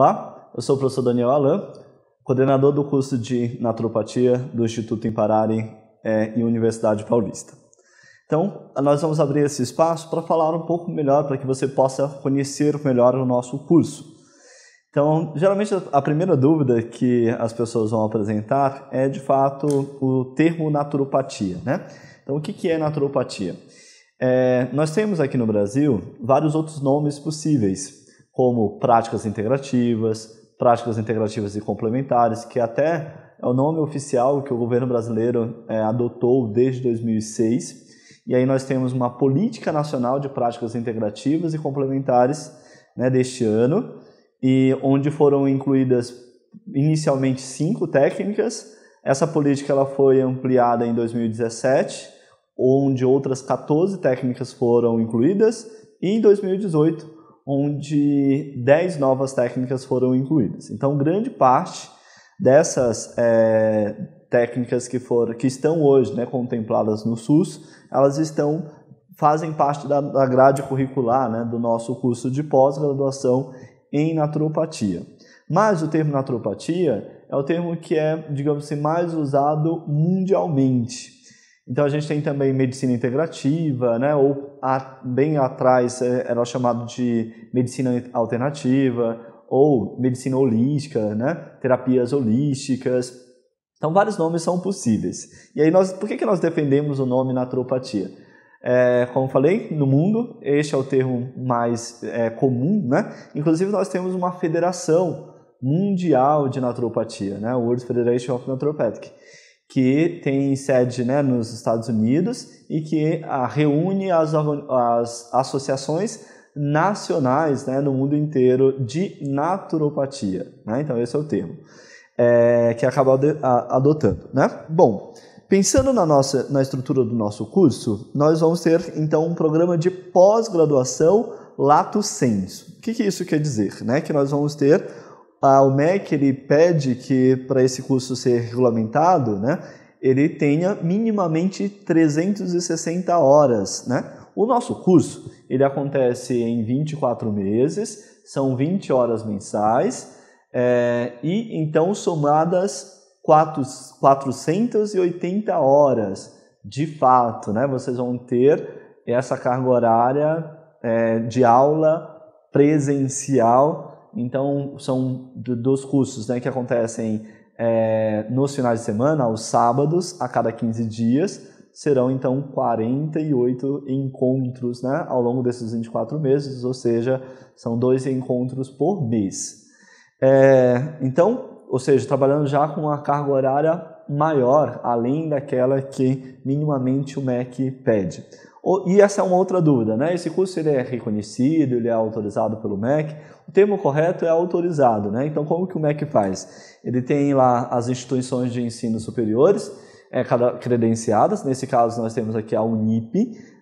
Olá, eu sou o professor Daniel Alain, coordenador do curso de Naturopatia do Instituto Imparari é, e Universidade Paulista. Então, nós vamos abrir esse espaço para falar um pouco melhor, para que você possa conhecer melhor o nosso curso. Então, geralmente a primeira dúvida que as pessoas vão apresentar é, de fato, o termo naturopatia, né? Então, o que é naturopatia? É, nós temos aqui no Brasil vários outros nomes possíveis como práticas integrativas, práticas integrativas e complementares, que até é o nome oficial que o governo brasileiro é, adotou desde 2006. E aí nós temos uma política nacional de práticas integrativas e complementares né, deste ano, e onde foram incluídas inicialmente cinco técnicas. Essa política ela foi ampliada em 2017, onde outras 14 técnicas foram incluídas, e em 2018 onde 10 novas técnicas foram incluídas. Então, grande parte dessas é, técnicas que, que estão hoje né, contempladas no SUS, elas estão fazem parte da, da grade curricular né, do nosso curso de pós-graduação em naturopatia. Mas o termo naturopatia é o termo que é, digamos assim, mais usado mundialmente. Então a gente tem também medicina integrativa, né? ou a, bem atrás é, era chamado de medicina alternativa, ou medicina holística, né? terapias holísticas. Então vários nomes são possíveis. E aí nós, por que, que nós defendemos o nome naturopatia? É, como falei, no mundo, este é o termo mais é, comum, né? Inclusive nós temos uma federação mundial de naturopatia, né? World Federation of Naturopathic que tem sede né, nos Estados Unidos e que a, ah, reúne as, as associações nacionais né, no mundo inteiro de naturopatia. Né? Então, esse é o termo é, que acabou adotando. Né? Bom, pensando na, nossa, na estrutura do nosso curso, nós vamos ter então um programa de pós-graduação lato senso. O que, que isso quer dizer? Né? Que nós vamos ter a, o MEC ele pede que para esse curso ser regulamentado, né, ele tenha minimamente 360 horas, né? O nosso curso, ele acontece em 24 meses, são 20 horas mensais, é, e então somadas 4, 480 horas de fato, né? Vocês vão ter essa carga horária é, de aula presencial então, são dos cursos né, que acontecem é, nos finais de semana, aos sábados, a cada 15 dias, serão então 48 encontros né, ao longo desses 24 meses, ou seja, são dois encontros por mês. É, então, ou seja, trabalhando já com uma carga horária maior, além daquela que minimamente o MEC pede. E essa é uma outra dúvida, né? Esse curso ele é reconhecido, ele é autorizado pelo MEC. O termo correto é autorizado, né? Então como que o MEC faz? Ele tem lá as instituições de ensino superiores é, credenciadas. Nesse caso nós temos aqui a Unip,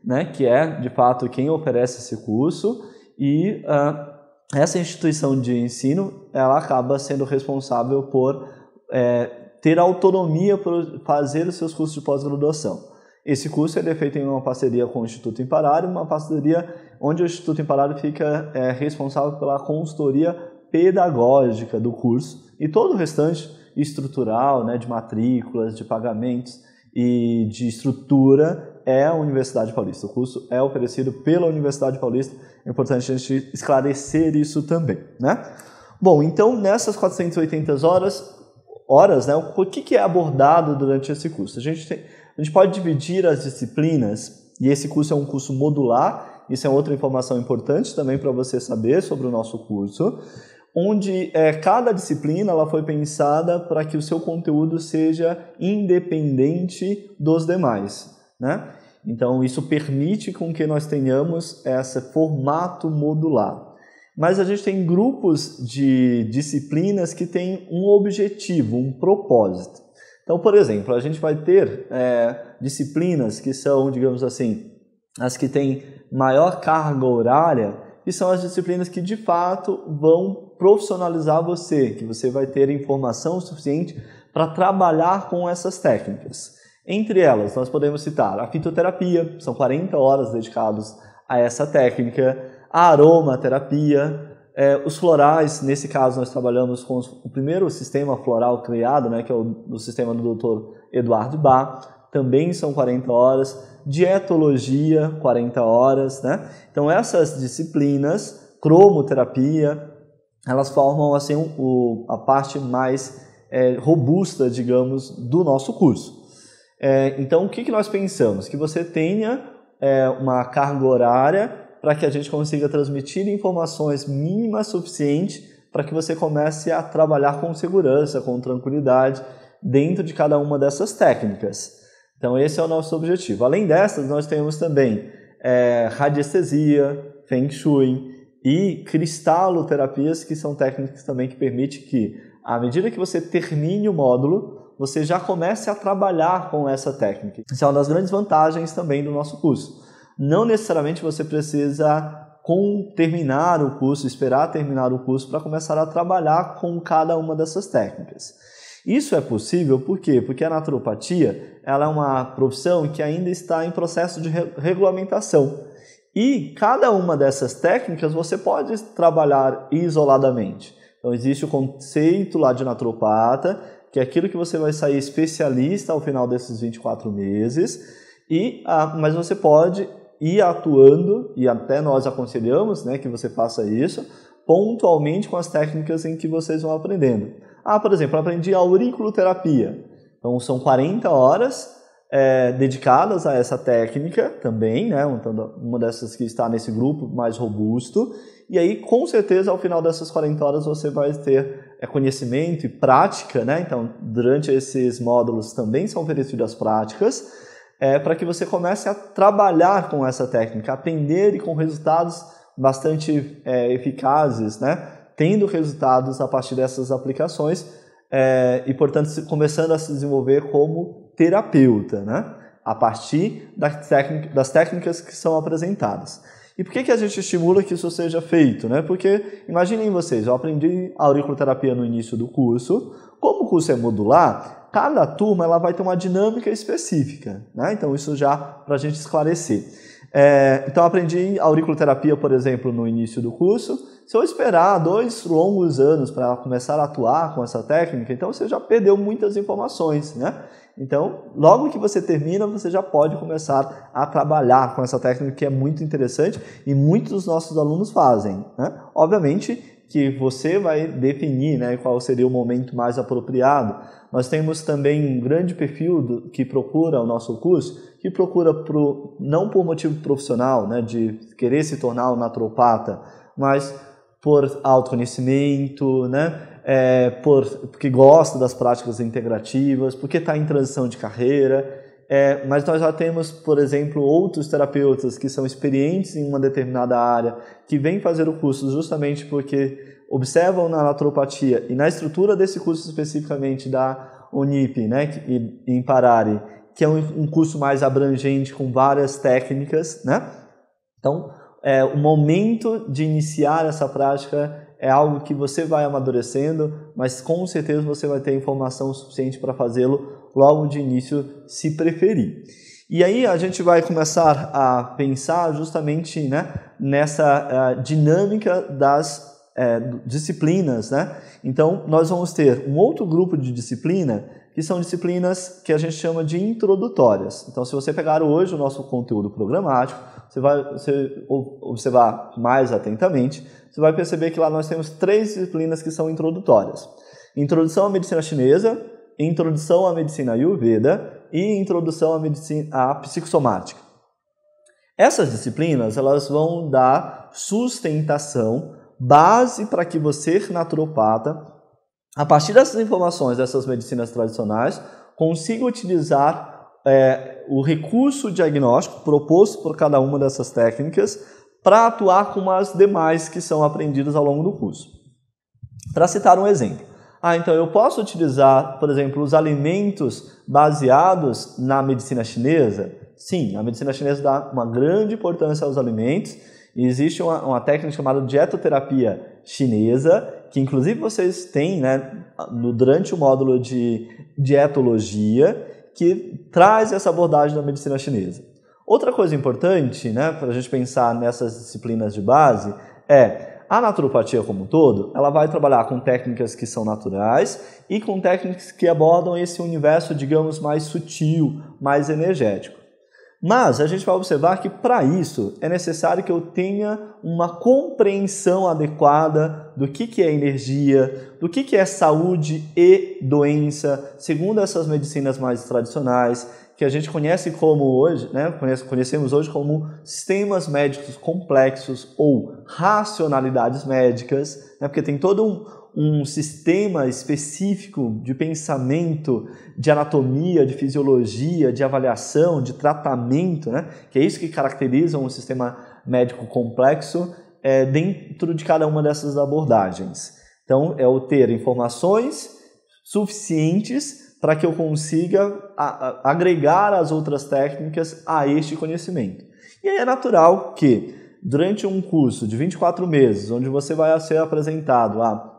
né? Que é de fato quem oferece esse curso e uh, essa instituição de ensino ela acaba sendo responsável por é, ter autonomia para fazer os seus cursos de pós-graduação. Esse curso ele é feito em uma parceria com o Instituto Imparário, uma parceria onde o Instituto Imparário fica é, responsável pela consultoria pedagógica do curso e todo o restante estrutural, né, de matrículas, de pagamentos e de estrutura é a Universidade Paulista. O curso é oferecido pela Universidade Paulista. É importante a gente esclarecer isso também, né? Bom, então nessas 480 horas, horas, né, o que, que é abordado durante esse curso? A gente tem a gente pode dividir as disciplinas, e esse curso é um curso modular, isso é outra informação importante também para você saber sobre o nosso curso, onde é, cada disciplina ela foi pensada para que o seu conteúdo seja independente dos demais. Né? Então, isso permite com que nós tenhamos esse formato modular. Mas a gente tem grupos de disciplinas que têm um objetivo, um propósito. Então, por exemplo, a gente vai ter é, disciplinas que são, digamos assim, as que têm maior carga horária, que são as disciplinas que de fato vão profissionalizar você, que você vai ter informação suficiente para trabalhar com essas técnicas. Entre elas, nós podemos citar a fitoterapia, são 40 horas dedicadas a essa técnica, a aromaterapia, é, os florais, nesse caso, nós trabalhamos com os, o primeiro sistema floral criado, né, que é o, o sistema do Dr. Eduardo Bar também são 40 horas. Dietologia, 40 horas. Né? Então, essas disciplinas, cromoterapia, elas formam assim, o, a parte mais é, robusta, digamos, do nosso curso. É, então, o que, que nós pensamos? Que você tenha é, uma carga horária para que a gente consiga transmitir informações mínimas suficientes para que você comece a trabalhar com segurança, com tranquilidade dentro de cada uma dessas técnicas. Então, esse é o nosso objetivo. Além dessas, nós temos também é, radiestesia, feng shui e cristaloterapias, que são técnicas também que permitem que, à medida que você termine o módulo, você já comece a trabalhar com essa técnica. Isso é uma das grandes vantagens também do nosso curso. Não necessariamente você precisa com terminar o curso, esperar terminar o curso para começar a trabalhar com cada uma dessas técnicas. Isso é possível por quê? Porque a naturopatia ela é uma profissão que ainda está em processo de re regulamentação. E cada uma dessas técnicas você pode trabalhar isoladamente. Então existe o conceito lá de naturopata, que é aquilo que você vai sair especialista ao final desses 24 meses, e ah, mas você pode ir atuando, e até nós aconselhamos né, que você faça isso, pontualmente com as técnicas em que vocês vão aprendendo. Ah, por exemplo, eu aprendi auriculoterapia. Então, são 40 horas é, dedicadas a essa técnica também, né? Então, uma dessas que está nesse grupo mais robusto. E aí, com certeza, ao final dessas 40 horas, você vai ter é, conhecimento e prática, né? Então, durante esses módulos também são oferecidas práticas é, para que você comece a trabalhar com essa técnica, aprender e com resultados bastante é, eficazes, né? tendo resultados a partir dessas aplicações é, e, portanto, se, começando a se desenvolver como terapeuta, né? a partir da técnica, das técnicas que são apresentadas. E por que, que a gente estimula que isso seja feito? Né? Porque, imaginem vocês, eu aprendi auriculoterapia no início do curso, como o curso é modular, Cada turma ela vai ter uma dinâmica específica, né? Então isso já para a gente esclarecer. É, então aprendi auriculoterapia, por exemplo, no início do curso. Se eu esperar dois longos anos para começar a atuar com essa técnica, então você já perdeu muitas informações, né? Então, logo que você termina, você já pode começar a trabalhar com essa técnica que é muito interessante e muitos dos nossos alunos fazem. Né? Obviamente, que você vai definir né, qual seria o momento mais apropriado. Nós temos também um grande perfil do, que procura o nosso curso, que procura pro, não por motivo profissional, né, de querer se tornar um naturopata, mas por autoconhecimento, né, é, por, porque gosta das práticas integrativas, porque está em transição de carreira. É, mas nós já temos, por exemplo, outros terapeutas que são experientes em uma determinada área, que vêm fazer o curso justamente porque observam na naturopatia e na estrutura desse curso especificamente da Unip, né, e, em Parari, que é um, um, curso mais abrangente com várias técnicas, né? Então, é, o momento de iniciar essa prática é algo que você vai amadurecendo, mas com certeza você vai ter informação suficiente para fazê-lo logo de início, se preferir. E aí a gente vai começar a pensar justamente né, nessa eh, dinâmica das eh, disciplinas. Né? Então, nós vamos ter um outro grupo de disciplina que são disciplinas que a gente chama de introdutórias. Então, se você pegar hoje o nosso conteúdo programático, você vai você observar mais atentamente, você vai perceber que lá nós temos três disciplinas que são introdutórias. Introdução à medicina chinesa, Introdução à Medicina Ayurveda e Introdução à, medicina, à Psicossomática. Essas disciplinas elas vão dar sustentação, base para que você, naturopata, a partir dessas informações dessas medicinas tradicionais, consiga utilizar é, o recurso diagnóstico proposto por cada uma dessas técnicas para atuar com as demais que são aprendidas ao longo do curso. Para citar um exemplo, ah, então eu posso utilizar, por exemplo, os alimentos baseados na medicina chinesa? Sim, a medicina chinesa dá uma grande importância aos alimentos e existe uma, uma técnica chamada dietoterapia chinesa, que inclusive vocês têm né, durante o módulo de dietologia, que traz essa abordagem da medicina chinesa. Outra coisa importante né, para a gente pensar nessas disciplinas de base é a naturopatia como um todo, ela vai trabalhar com técnicas que são naturais e com técnicas que abordam esse universo, digamos, mais sutil, mais energético. Mas a gente vai observar que para isso é necessário que eu tenha uma compreensão adequada do que, que é energia, do que, que é saúde e doença, segundo essas medicinas mais tradicionais, que a gente conhece como hoje, né, conhecemos hoje como sistemas médicos complexos ou racionalidades médicas, né, porque tem todo um, um sistema específico de pensamento, de anatomia, de fisiologia, de avaliação, de tratamento, né, que é isso que caracteriza um sistema médico complexo é, dentro de cada uma dessas abordagens. Então, é o ter informações suficientes para que eu consiga a, a, agregar as outras técnicas a este conhecimento. E aí é natural que, durante um curso de 24 meses, onde você vai ser apresentado a,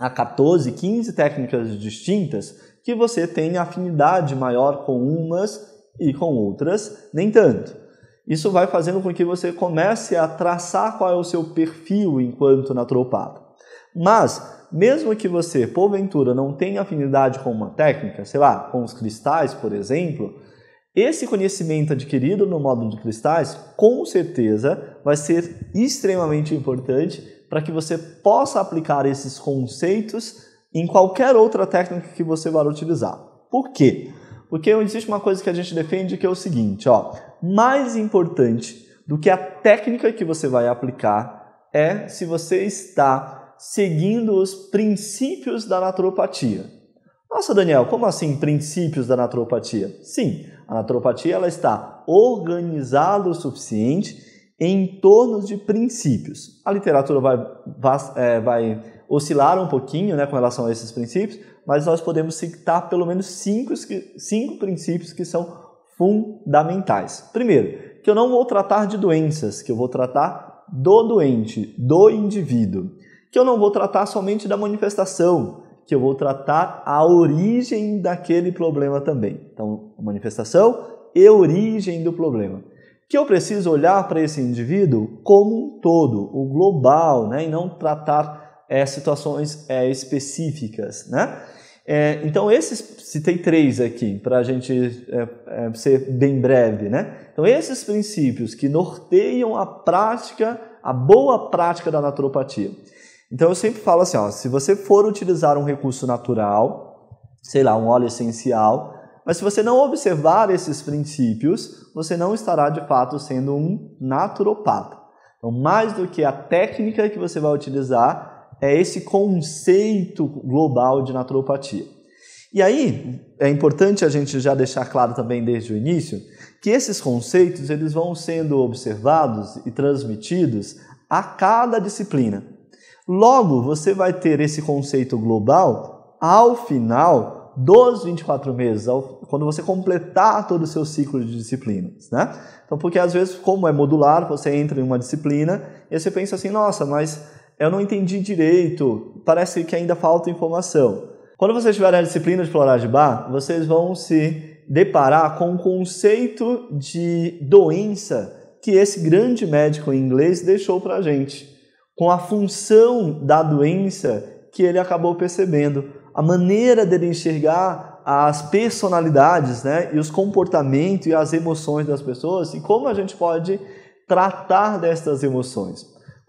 a 14, 15 técnicas distintas, que você tenha afinidade maior com umas e com outras, nem tanto. Isso vai fazendo com que você comece a traçar qual é o seu perfil enquanto naturopata. Mas, mesmo que você, porventura, não tenha afinidade com uma técnica, sei lá, com os cristais, por exemplo, esse conhecimento adquirido no módulo de cristais, com certeza, vai ser extremamente importante para que você possa aplicar esses conceitos em qualquer outra técnica que você vá utilizar. Por quê? Porque existe uma coisa que a gente defende que é o seguinte, ó, mais importante do que a técnica que você vai aplicar é se você está seguindo os princípios da naturopatia. Nossa, Daniel, como assim princípios da naturopatia? Sim, a naturopatia ela está organizada o suficiente em torno de princípios. A literatura vai, vai, é, vai oscilar um pouquinho né, com relação a esses princípios, mas nós podemos citar pelo menos cinco, cinco princípios que são fundamentais. Primeiro, que eu não vou tratar de doenças, que eu vou tratar do doente, do indivíduo. Que eu não vou tratar somente da manifestação, que eu vou tratar a origem daquele problema também. Então, manifestação e origem do problema. Que eu preciso olhar para esse indivíduo como um todo, o global, né? e não tratar é, situações é, específicas, né? É, então, esses, citei três aqui, para a gente é, é, ser bem breve, né? Então, esses princípios que norteiam a prática, a boa prática da naturopatia. Então, eu sempre falo assim, ó, se você for utilizar um recurso natural, sei lá, um óleo essencial, mas se você não observar esses princípios, você não estará de fato sendo um naturopata. Então, mais do que a técnica que você vai utilizar, é esse conceito global de naturopatia. E aí, é importante a gente já deixar claro também desde o início que esses conceitos eles vão sendo observados e transmitidos a cada disciplina. Logo, você vai ter esse conceito global ao final dos 24 meses, quando você completar todo o seu ciclo de disciplinas, né? Então, porque às vezes, como é modular, você entra em uma disciplina e você pensa assim, nossa, mas eu não entendi direito, parece que ainda falta informação. Quando vocês tiverem a disciplina de Bar, vocês vão se deparar com o um conceito de doença que esse grande médico inglês deixou para a gente, com a função da doença que ele acabou percebendo, a maneira dele enxergar as personalidades né, e os comportamentos e as emoções das pessoas e como a gente pode tratar destas emoções.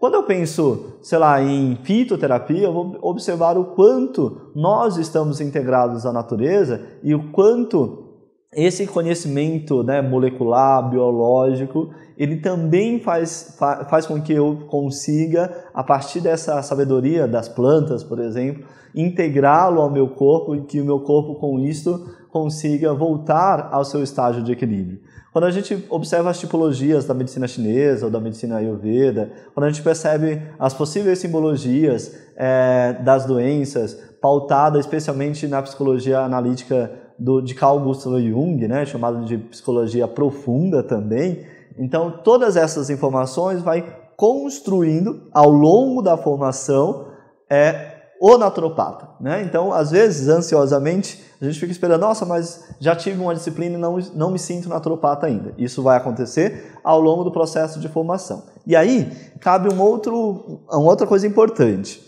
Quando eu penso, sei lá, em fitoterapia, eu vou observar o quanto nós estamos integrados à natureza e o quanto esse conhecimento né, molecular, biológico, ele também faz, faz com que eu consiga, a partir dessa sabedoria das plantas, por exemplo, integrá-lo ao meu corpo e que o meu corpo, com isto, consiga voltar ao seu estágio de equilíbrio. Quando a gente observa as tipologias da medicina chinesa ou da medicina ayurveda, quando a gente percebe as possíveis simbologias é, das doenças, pautada especialmente na psicologia analítica do, de Carl Gustav Jung, né, de psicologia profunda também, então todas essas informações vai construindo ao longo da formação é, o naturopata. Né? Então, às vezes, ansiosamente, a gente fica esperando, nossa, mas já tive uma disciplina e não, não me sinto naturopata ainda. Isso vai acontecer ao longo do processo de formação. E aí, cabe um outro, uma outra coisa importante.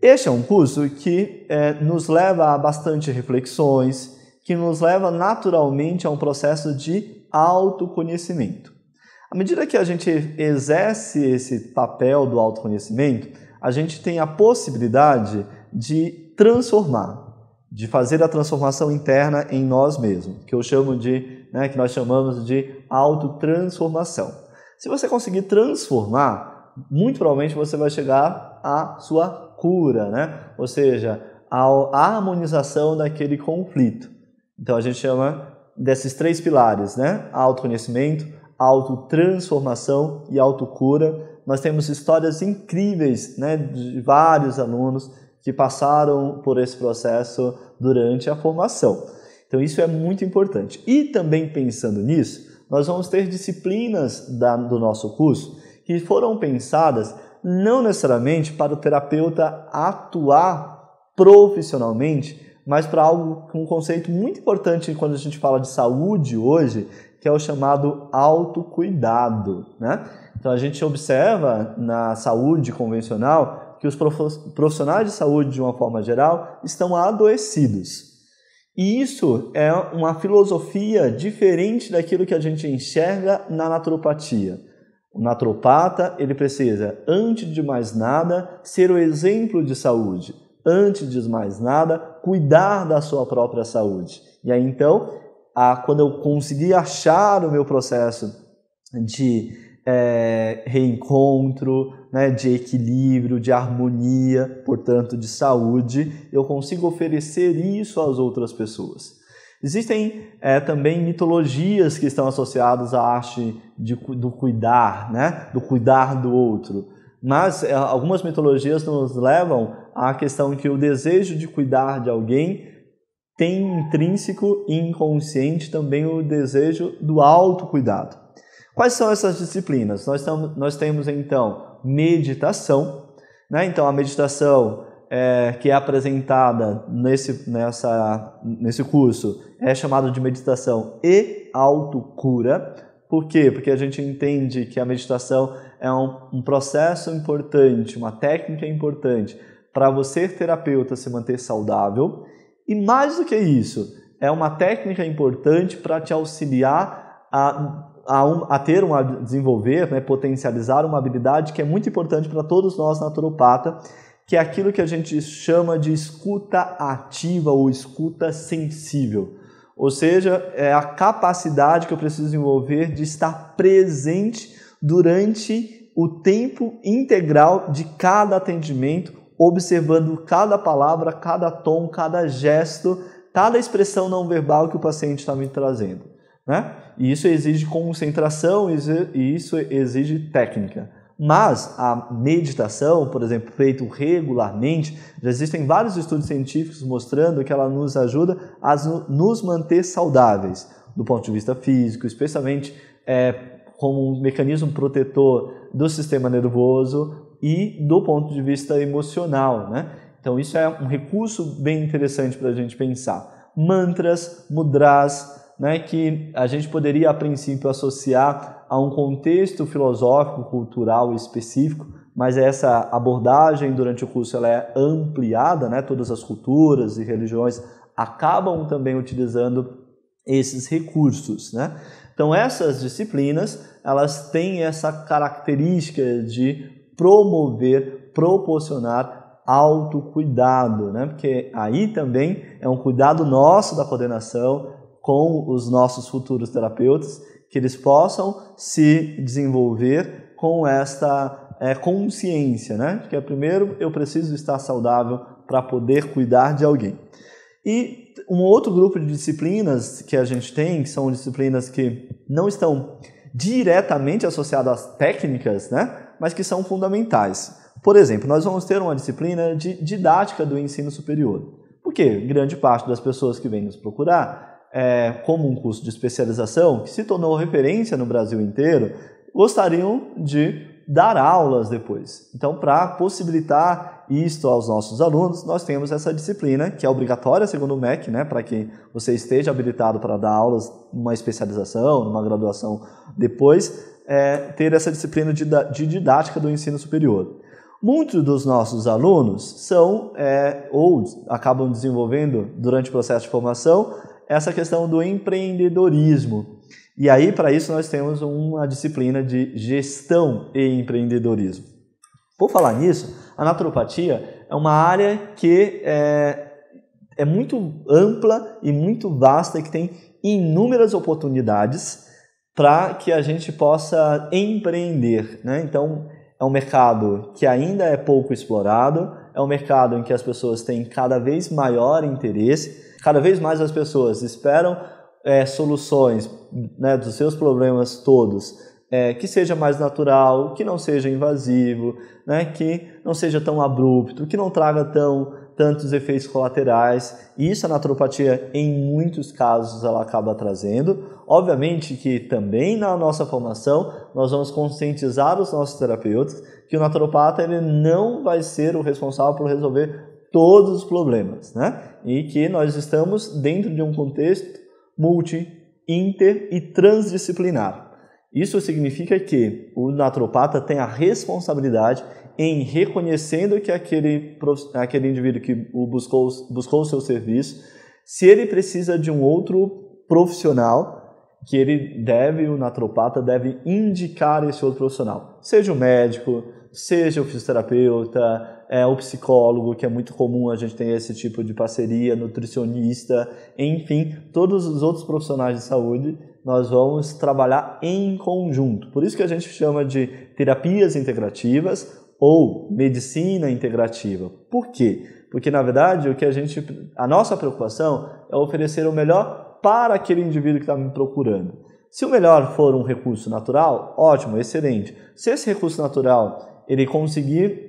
Este é um curso que é, nos leva a bastante reflexões, que nos leva naturalmente a um processo de autoconhecimento. À medida que a gente exerce esse papel do autoconhecimento, a gente tem a possibilidade de transformar, de fazer a transformação interna em nós mesmos, que eu chamo de, né, que nós chamamos de autotransformação. Se você conseguir transformar, muito provavelmente você vai chegar à sua cura, né? Ou seja, à harmonização daquele conflito. Então a gente chama desses três pilares, né? Autoconhecimento, autotransformação e autocura nós temos histórias incríveis né, de vários alunos que passaram por esse processo durante a formação. Então, isso é muito importante. E também pensando nisso, nós vamos ter disciplinas da, do nosso curso que foram pensadas não necessariamente para o terapeuta atuar profissionalmente, mas para algo, um conceito muito importante quando a gente fala de saúde hoje, que é o chamado autocuidado. Né? Então a gente observa na saúde convencional que os profissionais de saúde, de uma forma geral, estão adoecidos. E isso é uma filosofia diferente daquilo que a gente enxerga na naturopatia. O naturopata, ele precisa, antes de mais nada, ser o exemplo de saúde. Antes de mais nada, cuidar da sua própria saúde. E aí então, a quando eu consegui achar o meu processo de é, reencontro, né, de equilíbrio, de harmonia, portanto, de saúde, eu consigo oferecer isso às outras pessoas. Existem é, também mitologias que estão associadas à arte de, do cuidar, né? do cuidar do outro. Mas é, algumas mitologias nos levam à questão que o desejo de cuidar de alguém tem intrínseco e inconsciente também o desejo do autocuidado. Quais são essas disciplinas? Nós, nós temos então meditação, né? então a meditação é, que é apresentada nesse, nessa, nesse curso é chamada de meditação e autocura. Por quê? Porque a gente entende que a meditação é um, um processo importante, uma técnica importante para você, terapeuta, se manter saudável e mais do que isso, é uma técnica importante para te auxiliar a, a, um, a ter uma desenvolver, né, potencializar uma habilidade que é muito importante para todos nós naturopata, que é aquilo que a gente chama de escuta ativa ou escuta sensível. Ou seja, é a capacidade que eu preciso desenvolver de estar presente durante o tempo integral de cada atendimento observando cada palavra, cada tom, cada gesto, cada expressão não verbal que o paciente está me trazendo. Né? E isso exige concentração e isso exige técnica. Mas a meditação, por exemplo, feita regularmente, já existem vários estudos científicos mostrando que ela nos ajuda a nos manter saudáveis, do ponto de vista físico, especialmente é, como um mecanismo protetor do sistema nervoso, e do ponto de vista emocional, né? Então isso é um recurso bem interessante para a gente pensar. Mantras, mudras, né, que a gente poderia a princípio associar a um contexto filosófico, cultural específico, mas essa abordagem durante o curso ela é ampliada, né? Todas as culturas e religiões acabam também utilizando esses recursos, né? Então essas disciplinas elas têm essa característica de promover, proporcionar autocuidado, né? Porque aí também é um cuidado nosso da coordenação com os nossos futuros terapeutas, que eles possam se desenvolver com esta é, consciência, né? Que é primeiro eu preciso estar saudável para poder cuidar de alguém. E um outro grupo de disciplinas que a gente tem, que são disciplinas que não estão diretamente associadas às técnicas, né? mas que são fundamentais. Por exemplo, nós vamos ter uma disciplina de didática do ensino superior. Porque grande parte das pessoas que vêm nos procurar, é, como um curso de especialização que se tornou referência no Brasil inteiro, gostariam de dar aulas depois. Então, para possibilitar isto aos nossos alunos, nós temos essa disciplina que é obrigatória segundo o MEC, né, para que você esteja habilitado para dar aulas numa especialização, numa graduação depois, é, ter essa disciplina de, de didática do ensino superior. Muitos dos nossos alunos são é, ou acabam desenvolvendo durante o processo de formação essa questão do empreendedorismo. E aí, para isso, nós temos uma disciplina de gestão e empreendedorismo. Por falar nisso, a naturopatia é uma área que é, é muito ampla e muito vasta e que tem inúmeras oportunidades para que a gente possa empreender. Né? Então, é um mercado que ainda é pouco explorado, é um mercado em que as pessoas têm cada vez maior interesse, cada vez mais as pessoas esperam é, soluções né, dos seus problemas todos é, que seja mais natural, que não seja invasivo, né, que não seja tão abrupto, que não traga tão tantos efeitos colaterais, e isso a naturopatia, em muitos casos, ela acaba trazendo. Obviamente que também na nossa formação, nós vamos conscientizar os nossos terapeutas que o naturopata ele não vai ser o responsável por resolver todos os problemas, né? E que nós estamos dentro de um contexto multi, inter e transdisciplinar. Isso significa que o naturopata tem a responsabilidade em reconhecendo que aquele, aquele indivíduo que o buscou, buscou o seu serviço, se ele precisa de um outro profissional, que ele deve, o naturopata deve indicar esse outro profissional, seja o médico, seja o fisioterapeuta, é, o psicólogo, que é muito comum a gente ter esse tipo de parceria, nutricionista, enfim, todos os outros profissionais de saúde, nós vamos trabalhar em conjunto. Por isso que a gente chama de terapias integrativas ou medicina integrativa. Por quê? Porque na verdade o que a gente, a nossa preocupação é oferecer o melhor para aquele indivíduo que está me procurando. Se o melhor for um recurso natural, ótimo, excelente. Se esse recurso natural ele conseguir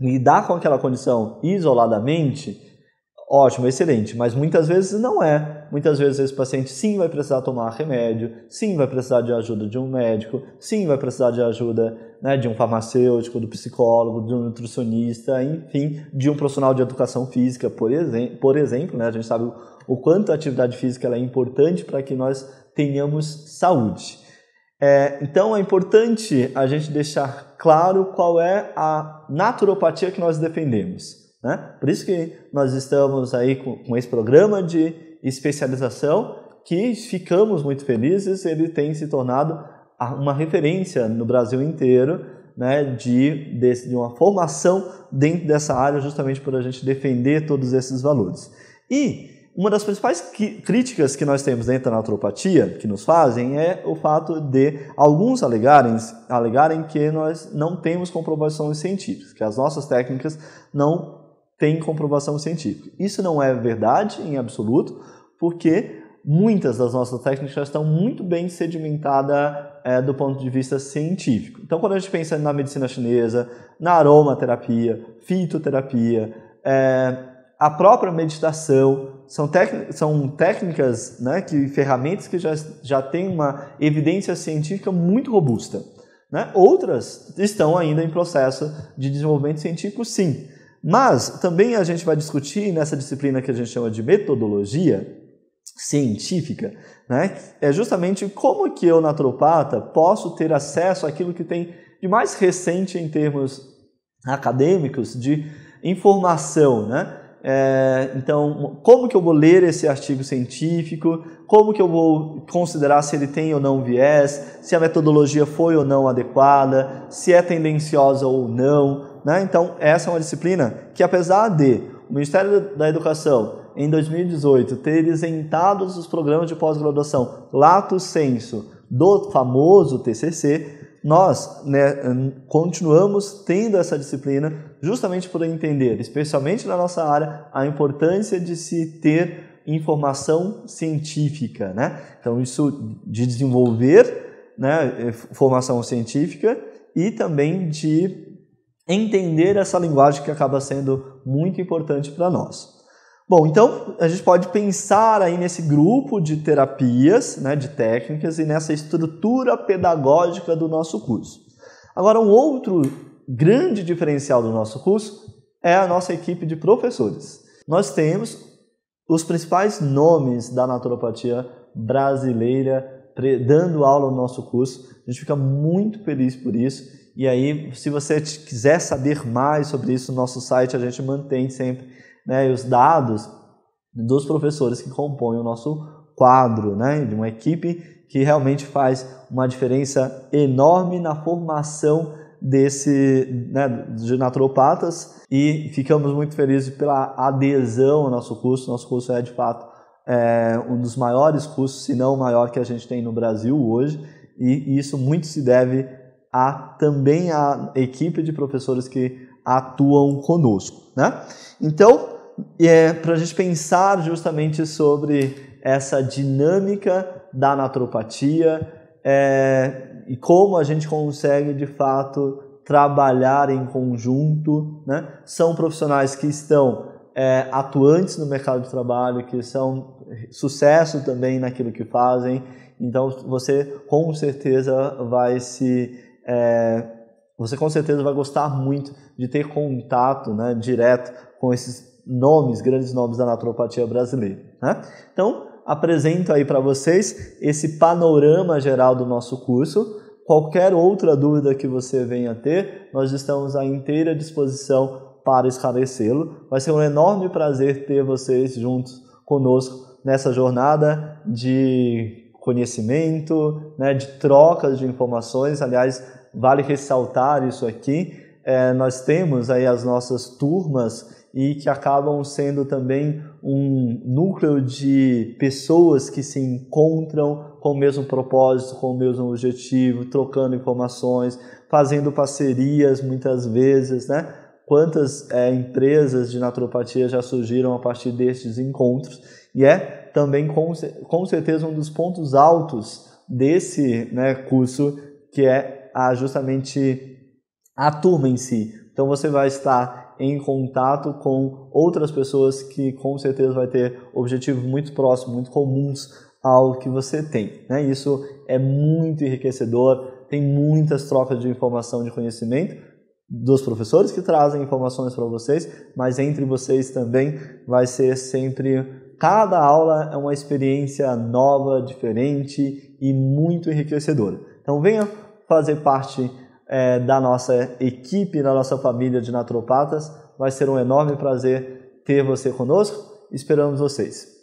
lidar com aquela condição isoladamente, Ótimo, excelente, mas muitas vezes não é. Muitas vezes esse paciente sim vai precisar tomar remédio, sim vai precisar de ajuda de um médico, sim vai precisar de ajuda né, de um farmacêutico, do psicólogo, de um nutricionista, enfim, de um profissional de educação física, por, exem por exemplo. Né, a gente sabe o quanto a atividade física é importante para que nós tenhamos saúde. É, então é importante a gente deixar claro qual é a naturopatia que nós defendemos. Né? Por isso que nós estamos aí com, com esse programa de especialização que ficamos muito felizes, ele tem se tornado uma referência no Brasil inteiro né, de, de, de, uma formação dentro dessa área, justamente por a gente defender todos esses valores. E uma das principais que, críticas que nós temos dentro da naturopatia, que nos fazem, é o fato de alguns alegarem, alegarem que nós não temos comprovações científicas, que as nossas técnicas não tem comprovação científica. Isso não é verdade em absoluto, porque muitas das nossas técnicas já estão muito bem sedimentadas é, do ponto de vista científico. Então, quando a gente pensa na medicina chinesa, na aromaterapia, fitoterapia, é, a própria meditação, são, são técnicas, né, que, ferramentas que já, já têm uma evidência científica muito robusta. Né? Outras estão ainda em processo de desenvolvimento científico, sim mas também a gente vai discutir nessa disciplina que a gente chama de metodologia científica, né? É justamente como que eu naturopata posso ter acesso àquilo que tem de mais recente em termos acadêmicos de informação, né? É, então, como que eu vou ler esse artigo científico? Como que eu vou considerar se ele tem ou não viés? Se a metodologia foi ou não adequada? Se é tendenciosa ou não? Né? Então, essa é uma disciplina que, apesar de o Ministério da Educação, em 2018, ter isentado os programas de pós-graduação lato senso do famoso TCC, nós né, hum, continuamos tendo essa disciplina justamente por entender, especialmente na nossa área, a importância de se ter informação científica, né? Então isso de desenvolver, né, eh, formação científica e também de entender essa linguagem que acaba sendo muito importante para nós. Bom, então a gente pode pensar aí nesse grupo de terapias, né, de técnicas e nessa estrutura pedagógica do nosso curso. Agora, um outro grande diferencial do nosso curso é a nossa equipe de professores. Nós temos os principais nomes da naturopatia brasileira dando aula no nosso curso. A gente fica muito feliz por isso e aí, se você quiser saber mais sobre isso, no nosso site a gente mantém sempre né, os dados dos professores que compõem o nosso quadro, né, de uma equipe que realmente faz uma diferença enorme na formação desse né, de naturopatas e ficamos muito felizes pela adesão ao nosso curso. Nosso curso é de fato é, um dos maiores cursos, se não o maior que a gente tem no Brasil hoje, e isso muito se deve a também a equipe de professores que atuam conosco, né? Então, é para a gente pensar justamente sobre essa dinâmica da naturopatia é, e como a gente consegue de fato trabalhar em conjunto, né? São profissionais que estão é, atuantes no mercado de trabalho, que são sucesso também naquilo que fazem. Então você com certeza vai se é, você com certeza vai gostar muito de ter contato né, direto com esses nomes, grandes nomes da naturopatia brasileira. Né? Então, apresento aí para vocês esse panorama geral do nosso curso. Qualquer outra dúvida que você venha ter, nós estamos à inteira disposição para esclarecê-lo. Vai ser um enorme prazer ter vocês juntos conosco nessa jornada de conhecimento, né, de trocas de informações. Aliás, Vale ressaltar isso aqui. É, nós temos aí as nossas turmas e que acabam sendo também um núcleo de pessoas que se encontram com o mesmo propósito, com o mesmo objetivo, trocando informações, fazendo parcerias muitas vezes, né? Quantas é, empresas de naturopatia já surgiram a partir destes encontros? E é também com, com certeza um dos pontos altos desse né, curso que é a, justamente a turma em si. Então você vai estar em contato com outras pessoas que com certeza vai ter objetivos muito próximos, muito comuns ao que você tem. Né? Isso é muito enriquecedor, tem muitas trocas de informação, de conhecimento dos professores que trazem informações para vocês, mas entre vocês também vai ser sempre cada aula é uma experiência nova, diferente e muito enriquecedora. Então venha fazer parte é, da nossa equipe, da nossa família de naturopatas. Vai ser um enorme prazer ter você conosco. Esperamos vocês.